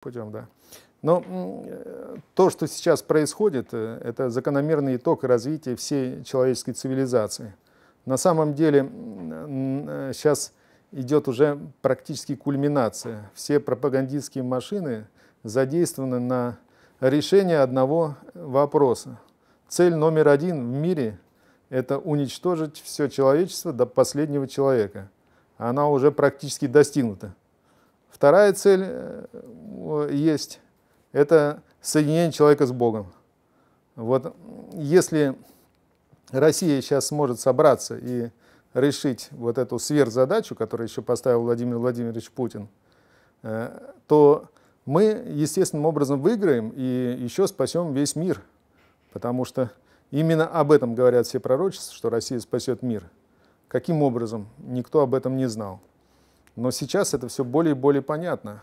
путем, да. Но э, то, что сейчас происходит, э, это закономерный итог развития всей человеческой цивилизации. На самом деле сейчас э, идет уже практически кульминация. Все пропагандистские машины задействованы на решение одного вопроса. Цель номер один в мире – это уничтожить все человечество до последнего человека. Она уже практически достигнута. Вторая цель есть, это соединение человека с Богом. Вот если Россия сейчас сможет собраться и решить вот эту сверхзадачу, которую еще поставил Владимир Владимирович Путин, э, то мы естественным образом выиграем и еще спасем весь мир. Потому что именно об этом говорят все пророчества, что Россия спасет мир. Каким образом? Никто об этом не знал. Но сейчас это все более и более понятно.